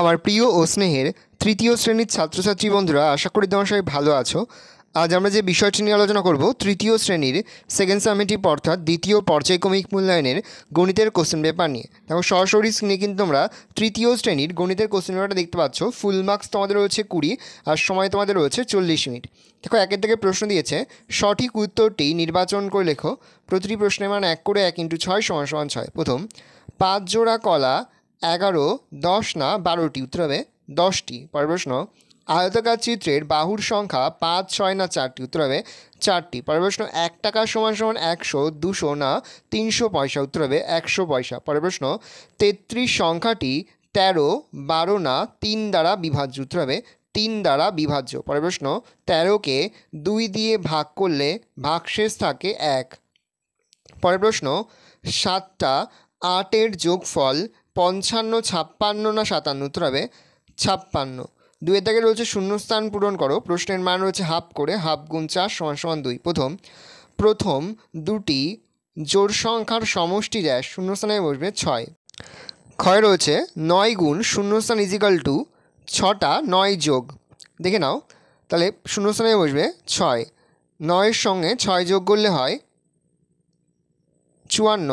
আমার প্রিয় ও স্নেহের তৃতীয় শ্রেণীর ছাত্রছাত্রী বন্ধুরা আশা করি তোমার সবাই ভালো আছো আজ আমরা যে বিষয়টি নিয়ে আলোচনা করব তৃতীয় শ্রেণীর সেকেন্ড সামিটি অর্থাৎ দ্বিতীয় পর্যায়ক্রমিক মূল্যায়নের গণিতের কোশ্চেন পেপার নিয়ে দেখো সরাসরি স্ক্রিনে কিন্তু তোমরা তৃতীয় শ্রেণীর গণিতের কোশ্চেন পেপারটা দেখতে পাচ্ছ ফুল মার্কস তোমাদের রয়েছে কুড়ি আর সময় তোমাদের রয়েছে চল্লিশ মিনিট দেখো একের থেকে প্রশ্ন দিয়েছে সঠিক উত্তরটি নির্বাচন করে লেখো প্রতিটি প্রশ্নের মান এক করে এক ইন্টু ছয় সমান সমান ছয় প্রথম পাঁচ জোড়া কলা এগারো দশ না বারোটি উত্তর হবে দশটি পরের প্রশ্ন আয়তাকার চিত্রের বাহুর সংখ্যা পাঁচ ছয় না চারটি উত্তর হবে চারটি পরের প্রশ্ন এক টাকা সমান সমান একশো দুশো না তিনশো পয়সা উত্তর হবে একশো পয়সা পরের প্রশ্ন তেত্রিশ সংখ্যাটি তেরো বারো না তিন দ্বারা বিভাজ্য উত্তর হবে তিন দ্বারা বিভাজ্য পরের প্রশ্ন তেরোকে দুই দিয়ে ভাগ করলে ভাগশেষ থাকে এক পরের প্রশ্ন সাতটা আটের যোগফল পঞ্চান্ন ছাপ্পান্ন না সাতান্ন উত্তর হবে ছাপ্পান্ন দুয়ের দাগে রয়েছে শূন্যস্থান পূরণ করো প্রশ্নের মান রয়েছে হাফ করে হাফ গুণ চার সমান সমান দুই প্রথম প্রথম দুটি জোর সংখ্যার সমষ্টি দেয় শূন্যস্থানে বসবে ছয় ক্ষয় রয়েছে নয় গুণ শূন্যস্থান ইজিক্যাল টু ছটা নয় যোগ দেখে নাও তাহলে শূন্যস্থানে বসবে ছয় নয়ের সঙ্গে ছয় যোগ করলে হয় চুয়ান্ন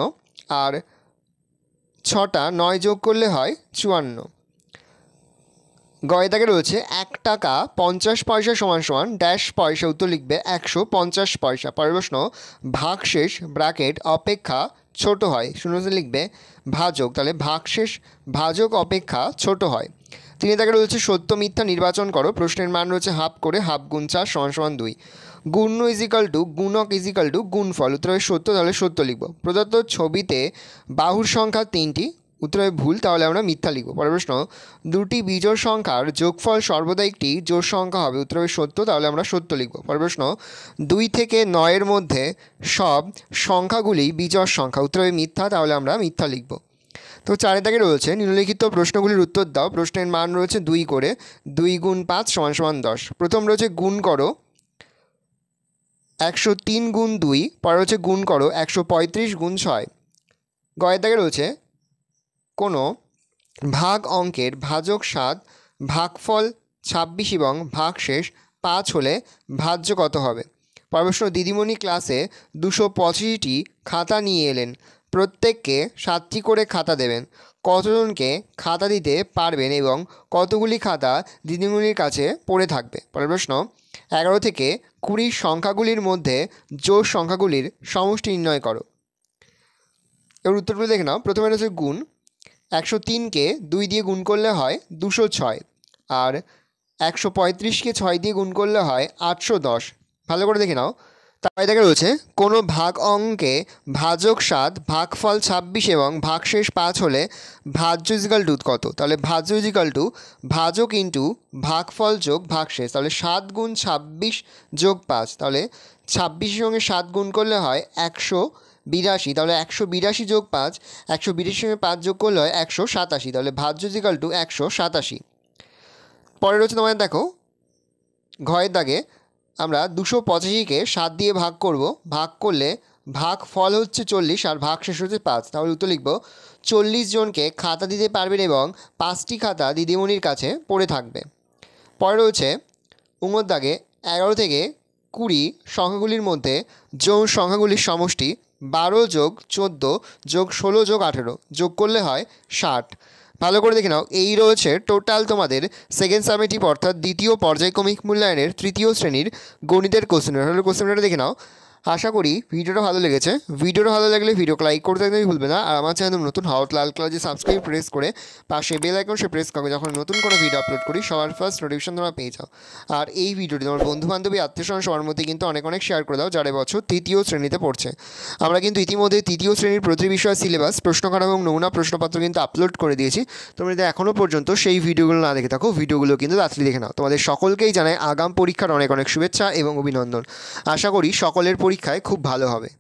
আর ছটা নয় যোগ করলে হয় চুয়ান্ন তাকে রয়েছে এক টাকা পঞ্চাশ পয়সা সমান সমান ড্যাশ পয়সা উত্তর লিখবে একশো পঞ্চাশ পয়সা পরের প্রশ্ন ভাগশেষ ব্র্যাকেট অপেক্ষা ছোট হয় শূন্যতে লিখবে ভাজক তাহলে ভাগশেষ ভাজক অপেক্ষা ছোট হয় তিনি তাকে রয়েছে সত্য মিথ্যা নির্বাচন করো প্রশ্নের মান রয়েছে হাফ করে হাফ গুণ চার সমান সমান দুই গুণ্য ইজিক্যাল টু গুণক ইজিক্যাল টু গুণফল উত্তর হবে সত্য তাহলে সত্য লিখব প্রদত্ত ছবিতে বাহুর সংখ্যা তিনটি উত্তর হবে ভুল তাহলে আমরা মিথ্যা লিখব পরের প্রশ্ন দুটি বিজোড় সংখ্যার যোগফল সর্বদা একটি জোড় সংখ্যা হবে উত্তর হবে সত্য তাহলে আমরা সত্য লিখব পরের প্রশ্ন দুই থেকে নয়ের মধ্যে সব সংখ্যাগুলি বিজোড় সংখ্যা উত্তর হবে মিথ্যা তাহলে আমরা মিথ্যা লিখব তো চারে দাগে রয়েছে নিম্নলিখিত প্রশ্নগুলির উত্তর দাও প্রশ্নের মান রয়েছে দুই করে দুই গুণ পাঁচ সমান সমান দশ প্রথম রয়েছে গুণ করো একশো তিন গুণ দুই পরে হচ্ছে গুণ করো একশো পঁয়ত্রিশ গুণ ছয় গয়ের দাগে রয়েছে কোনো ভাগ অঙ্কের ভাজক সাত ভাগফল ছাব্বিশ এবং ভাগ শেষ পাঁচ হলে ভাজ্য কত হবে পরমেশ্বর দিদিমণি ক্লাসে দুশো পঁচিশটি খাতা নিয়ে এলেন প্রত্যেককে সাতটি করে খাতা দেবেন কতজনকে খাতা দিতে পারবেন এবং কতগুলি খাতা দিদিমণির কাছে পড়ে থাকবে পরের প্রশ্ন এগারো থেকে কুড়ি সংখ্যাগুলির মধ্যে জোর সংখ্যাগুলির সমষ্টি নির্ণয় করো এর উত্তরগুলো দেখে নাও প্রথমে রয়েছে গুণ একশো তিনকে দুই দিয়ে গুণ করলে হয় দুশো ছয় আর একশো পঁয়ত্রিশকে ছয় দিয়ে গুণ করলে হয় আটশো দশ ভালো করে দেখে নাও তাই দেখা রয়েছে কোনো ভাগ অঙ্কে ভাজক সাত ভাগফল ছাব্বিশ এবং ভাগশেষ পাঁচ হলে ভাজ্য ইজিকাল টু কত তাহলে ভাজ্য ইজিকাল টু ভাজক ইন্টু ভাগফল যোগ ভাগশেষ তাহলে সাত গুণ ছাব্বিশ যোগ পাঁচ তাহলে ছাব্বিশের সঙ্গে সাত গুণ করলে হয় একশো বিরাশি তাহলে একশো বিরাশি যোগ পাঁচ একশো বিরাশি সঙ্গে পাঁচ যোগ করলে হয় একশো সাতাশি তাহলে ভাজ্য ইজিকাল টু একশো সাতাশি পরে রয়েছে তোমাদের দেখো ঘয়ের দাগে আমরা দুশো পঁচাশিকে সাত দিয়ে ভাগ করব ভাগ করলে ভাগ ফল হচ্ছে চল্লিশ আর ভাগ শেষ হচ্ছে পাঁচ তাহলে উত্তর লিখব চল্লিশ জনকে খাতা দিতে পারবেন এবং পাঁচটি খাতা দিদিমণির কাছে পড়ে থাকবে পরে রয়েছে উমর দাগে এগারো থেকে কুড়ি সংখ্যাগুলির মধ্যে যৌ সংখ্যাগুলির সমষ্টি বারো যোগ চোদ্দো যোগ ষোলো যোগ আঠেরো যোগ করলে হয় ষাট ভালো করে দেখে নাও এই রয়েছে টোটাল তোমাদের সেকেন্ড সামেটিভ অর্থাৎ দ্বিতীয় পর্যায়ক্রমিক মূল্যায়নের তৃতীয় শ্রেণীর গণিতের কোশ্চেন কোশ্চেনটা দেখে নাও আশা করি ভিডিওটা ভালো লেগেছে ভিডিওটা ভালো লাগলে ভিডিও লাইক করতে একদমই ভুলবে না আর আমার চ্যানেল নতুন হাউট লাল যে সাবস্ক্রাইব প্রেস করে পাশে বেল আইকন সে প্রেস করবে যখন নতুন করে ভিডিও আপলোড করি সবার ফার্স্ট নোটিফিকেশন তোমরা পেয়ে যাও আর এই ভিডিওটি তোমার বন্ধুবান্ধবী আত্মীয় সবার মধ্যে কিন্তু অনেক অনেক শেয়ার করে দাও যারা বছর তৃতীয় শ্রেণীতে পড়ছে আমরা কিন্তু ইতিমধ্যে তৃতীয় শ্রেণীর প্রতি বিষয় সিলেবাস প্রশ্নকার এবং নমুনা প্রশ্নপত্র কিন্তু আপলোড করে দিয়েছি তোমরা যদি এখনও পর্যন্ত সেই ভিডিওগুলো না দেখে থাকো ভিডিওগুলো কিন্তু রাত্রি দেখে নাও তোমাদের সকলকেই জানাই আগাম পরীক্ষার অনেক অনেক শুভেচ্ছা এবং অভিনন্দন আশা করি সকলের পরীক্ষায় খুব ভালো হবে